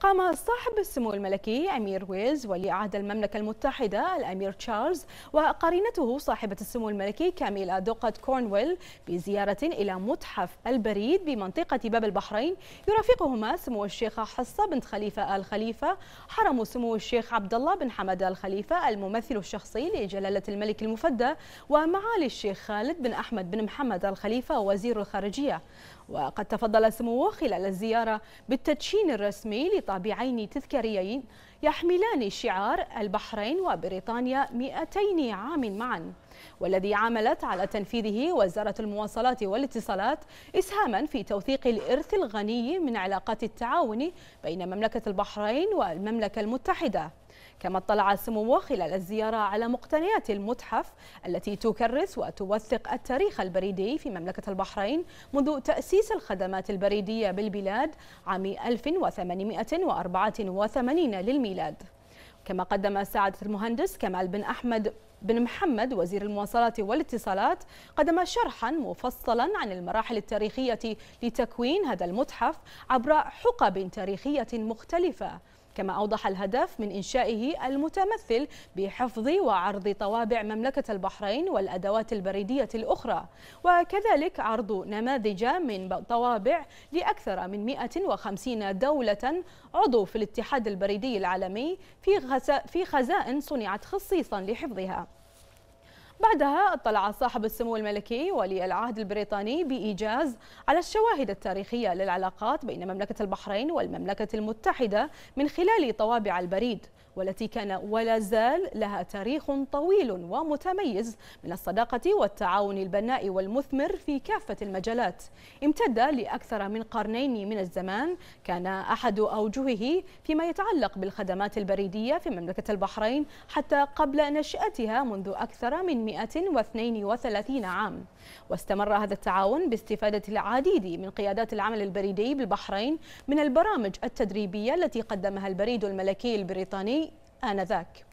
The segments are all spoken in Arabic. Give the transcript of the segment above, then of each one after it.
قام صاحب السمو الملكي أمير ويلز ولي عهد المملكة المتحدة الأمير تشارلز وقرينته صاحبة السمو الملكي كاميلا دوقة كورنويل بزيارة إلى متحف البريد بمنطقة باب البحرين يرافقهما سمو الشيخة حصة بنت خليفة آل خليفة حرم سمو الشيخ عبد الله بن حمد آل خليفة الممثل الشخصي لجلالة الملك المفدى ومعالي الشيخ خالد بن أحمد بن محمد آل خليفة وزير الخارجية وقد تفضل سموه خلال الزيارة بالتدشين الرسمي أنشطة بعين تذكاريين يحملان شعار البحرين وبريطانيا 200 عام معاً والذي عملت على تنفيذه وزارة المواصلات والاتصالات إسهاما في توثيق الإرث الغني من علاقات التعاون بين مملكة البحرين والمملكة المتحدة كما اطلع سموه خلال الزيارة على مقتنيات المتحف التي تكرس وتوثق التاريخ البريدي في مملكة البحرين منذ تأسيس الخدمات البريدية بالبلاد عام 1884 للميلاد كما قدم سعادة المهندس كمال بن أحمد بن محمد وزير المواصلات والاتصالات قدم شرحا مفصلا عن المراحل التاريخية لتكوين هذا المتحف عبر حقب تاريخية مختلفة كما أوضح الهدف من إنشائه المتمثل بحفظ وعرض طوابع مملكة البحرين والأدوات البريدية الأخرى وكذلك عرض نماذج من طوابع لأكثر من 150 دولة عضو في الاتحاد البريدي العالمي في خزائن صنعت خصيصا لحفظها بعدها اطلع صاحب السمو الملكي ولي العهد البريطاني بإيجاز على الشواهد التاريخية للعلاقات بين مملكة البحرين والمملكة المتحدة من خلال طوابع البريد والتي كان ولا زال لها تاريخ طويل ومتميز من الصداقة والتعاون البناء والمثمر في كافة المجالات امتد لأكثر من قرنين من الزمان كان أحد أوجهه فيما يتعلق بالخدمات البريدية في مملكة البحرين حتى قبل نشأتها منذ أكثر من 132 عام واستمر هذا التعاون باستفادة العديد من قيادات العمل البريدي بالبحرين من البرامج التدريبية التي قدمها البريد الملكي البريطاني آنذاك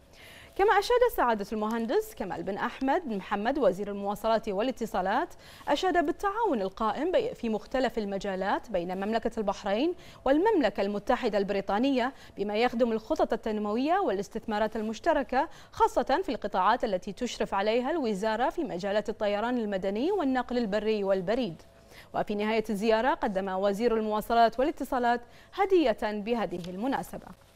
كما أشاد سعادة المهندس كمال بن أحمد محمد وزير المواصلات والاتصالات أشاد بالتعاون القائم في مختلف المجالات بين مملكة البحرين والمملكة المتحدة البريطانية بما يخدم الخطط التنموية والاستثمارات المشتركة خاصة في القطاعات التي تشرف عليها الوزارة في مجالات الطيران المدني والنقل البري والبريد وفي نهاية الزيارة قدم وزير المواصلات والاتصالات هدية بهذه المناسبة